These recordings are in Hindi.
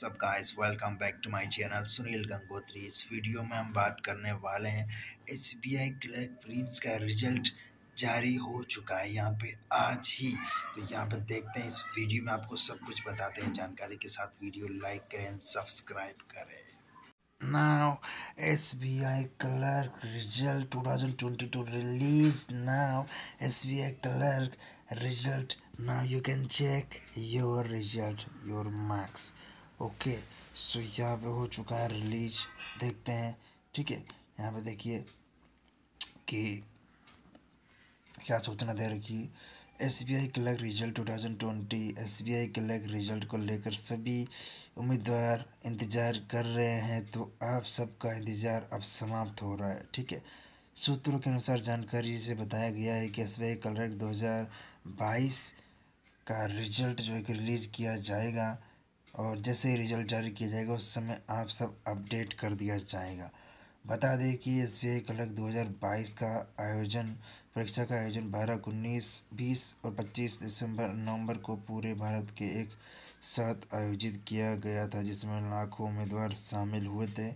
सब guys welcome back to my channel Sunil Gangotri इस वीडियो में हम बात करने वाले हैं S B I clerk prelims का रिजल्ट जारी हो चुका है यहाँ पे आज ही तो यहाँ पे देखते हैं इस वीडियो में आपको सब कुछ बताते हैं जानकारी के साथ वीडियो लाइक करें सब्सक्राइब करें now S B I clerk result two thousand twenty two release now S B I clerk result now you can check your result your marks okay so यहाँ पे हो चुका है रिलीज देखते हैं ठीक है यहाँ पे देखिए कि क्या सोचना दे रखी S B I clerk result two thousand twenty S B I clerk result को लेकर सभी उम्मीदवार इंतज़ार कर रहे हैं तो आप सबका इंतज़ार अब समाप्त हो रहा है ठीक है सूत्रों के अनुसार जानकारी से बताया गया है कि एस बी आई क्लग दो हज़ार बाईस का रिजल्ट जो है कि रिलीज़ किया जाएगा और जैसे ही रिजल्ट जारी किया जाएगा उस समय आप सब अपडेट कर दिया जाएगा बता दें कि एस बी आई कलक दो हज़ार बाईस का आयोजन परीक्षा का आयोजन भारत उन्नीस बीस और पच्चीस दिसंबर नवंबर को पूरे भारत के एक साथ आयोजित किया गया था जिसमें लाखों उम्मीदवार शामिल हुए थे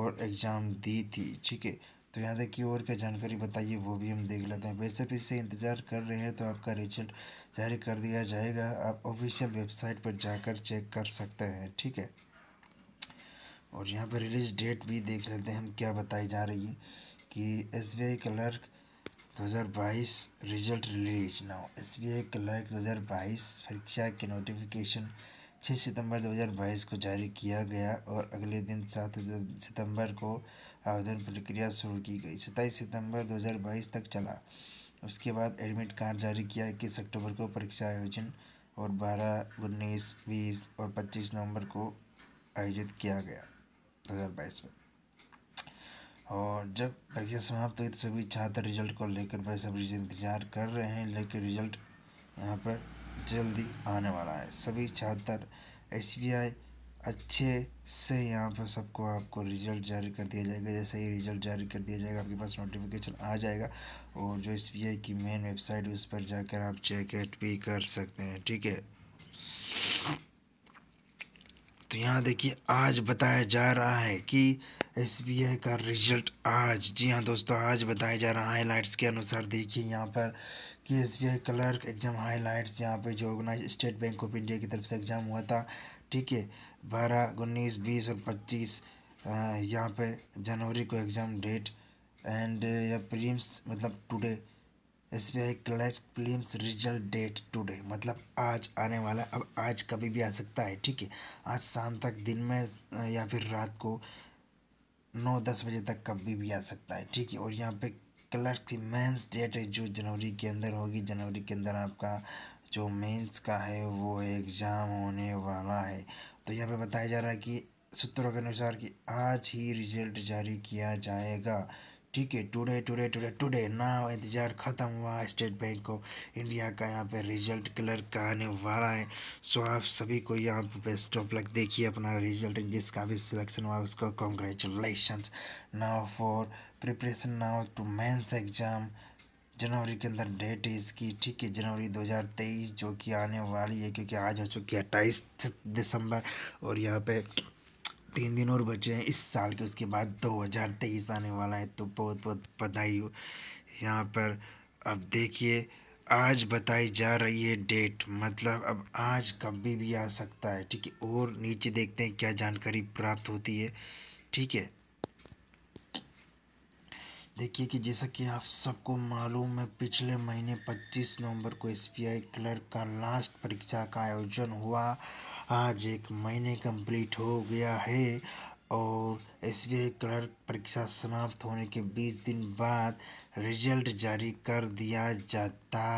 और एग्ज़ाम दी थी ठीक है तो यहाँ तक की और क्या जानकारी बताइए वो भी हम देख लेते हैं भी इससे इंतज़ार कर रहे हैं तो आपका रिजल्ट जारी कर दिया जाएगा आप ऑफिशियल वेबसाइट पर जाकर चेक कर सकते हैं ठीक है और यहाँ पर रिलीज डेट भी देख लेते हैं हम क्या बताई जा रही है कि एस बी आई क्लर्क दो हज़ार बाईस result release now S B I clerk दो हज़ार बाईस परीक्षा की नोटिफिकेशन छः सितंबर दो हज़ार बाईस को जारी किया गया और अगले दिन सात सितंबर को आवेदन प्रक्रिया शुरू की गई सत्ताईस सितंबर दो हज़ार बाईस तक चला उसके बाद एडमिट कार्ड जारी किया इक्कीस अक्टूबर को परीक्षा आयोजन और बारह उन्नीस बीस और पच्चीस नवंबर को आयोजित किया गया दो हज़ार बाईस में और जब परीक्षा समाप्त हुई तो सभी छात्र रिजल्ट को लेकर बस अभी इंतजार कर रहे हैं लेकिन रिजल्ट यहाँ पर जल्दी आने वाला है सभी छात्र एस अच्छे से यहाँ पर सबको आपको रिजल्ट जारी कर दिया जाएगा जैसे ही रिजल्ट जारी कर दिया जाएगा आपके पास नोटिफिकेशन आ जाएगा और जो एस की मेन वेबसाइट है उस पर जाकर आप चेकआउट भी कर सकते हैं ठीक है तो यहाँ देखिए आज बताया जा रहा है कि एस का रिजल्ट आज जी हाँ दोस्तों आज बताया जा रहा है हाईलाइट्स के अनुसार देखिए यहाँ पर कि S B I clerk exam highlights यहाँ पर जो organise state bank of India की तरफ से एग्ज़ाम हुआ था ठीक है बारह उन्नीस बीस और पच्चीस यहाँ पे जनवरी को एग्ज़ाम डेट एंड या प्रीम्स मतलब today S B I clerk prelims result date today मतलब आज आने वाला अब आज कभी भी आ सकता है ठीक है आज शाम तक दिन में या फिर रात को नौ दस बजे तक कभी भी आ सकता है ठीक है और यहाँ पे क्लर्क की मेंस डेट है जो जनवरी के अंदर होगी जनवरी के अंदर आपका जो मेंस का है वो एग्ज़ाम होने वाला है तो यहाँ पे बताया जा रहा है कि सूत्रों के अनुसार कि आज ही रिजल्ट जारी किया जाएगा ठीक है टुडे टुडे टुडे टुडे ना इंतज़ार ख़त्म हुआ स्टेट बैंक ऑफ इंडिया का यहाँ पे रिजल्ट क्लर का आने वाला है सो आप सभी को यहाँ पे बेस्ट ऑफ लक देखिए अपना रिजल्ट जिसका भी सिलेक्शन हुआ उसको congratulation now for preparation now to mains exam जनवरी के अंदर डेट है इसकी ठीक है जनवरी 2023 जो कि आने वाली है क्योंकि आज हो चुकी है अट्ठाईस दिसंबर और यहाँ पे तीन दिन और बचे हैं इस साल के उसके बाद दो हज़ार तेईस आने वाला है तो बहुत बहुत बधाई हो यहाँ पर अब देखिए आज बताई जा रही है डेट मतलब अब आज कभी भी आ सकता है ठीक है और नीचे देखते हैं क्या जानकारी प्राप्त होती है ठीक है देखिए कि जैसा कि आप सबको मालूम है पिछले महीने 25 नवंबर को एसबीआई क्लर्क का लास्ट परीक्षा का आयोजन हुआ आज एक महीने कंप्लीट हो गया है और एस बी आई क्लर्क परीक्षा समाप्त होने के 20 दिन बाद रिजल्ट जारी कर दिया जाता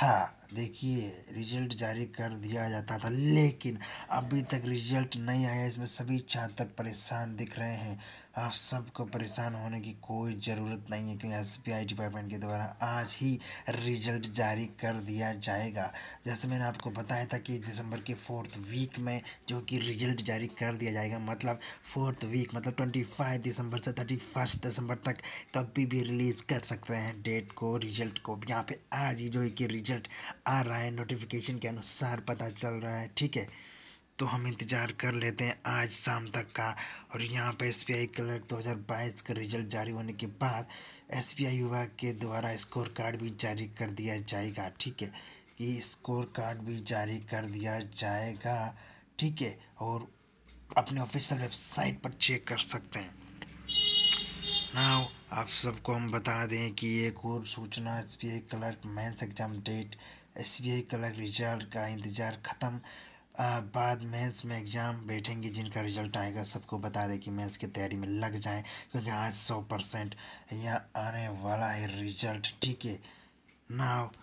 था देखिए रिजल्ट जारी कर दिया जाता था लेकिन अभी तक रिजल्ट नहीं आया इसमें सभी छात्र परेशान दिख रहे हैं आप सबको परेशान होने की कोई ज़रूरत नहीं है क्योंकि आई डिपार्टमेंट के द्वारा आज ही रिजल्ट जारी कर दिया जाएगा जैसे मैंने आपको बताया था कि दिसंबर के फोर्थ वीक में जो कि रिजल्ट जारी कर दिया जाएगा मतलब फोर्थ वीक मतलब ट्वेंटी फाइव दिसंबर से थर्टी फर्स्ट दिसंबर तक कभी भी रिलीज़ कर सकते हैं डेट को रिजल्ट को यहाँ पे आज ही जो है कि रिजल्ट आ रहा है नोटिफिकेशन के अनुसार पता चल रहा है ठीक है तो हम इंतज़ार कर लेते हैं आज शाम तक का और यहाँ पर एस बी आई क्लर्क बाईस का रिजल्ट जारी होने के बाद एस बी आई विभाग के द्वारा स्कोर कार्ड भी जारी कर दिया जाएगा ठीक है कि स्कोर कार्ड भी जारी कर दिया जाएगा ठीक है और अपने ऑफिशियल वेबसाइट पर चेक कर सकते हैं नाउ आप सबको हम बता दें कि एक और सूचना S B I clerk mains exam date S B I clerk result का इंतज़ार ख़त्म बाद मेंस में एग्ज़ाम बैठेंगे जिनका रिजल्ट आएगा सबको बता दें कि मेंस की तैयारी में लग जाएं क्योंकि आज सौ परसेंट यह आने वाला है रिजल्ट ठीक है नाव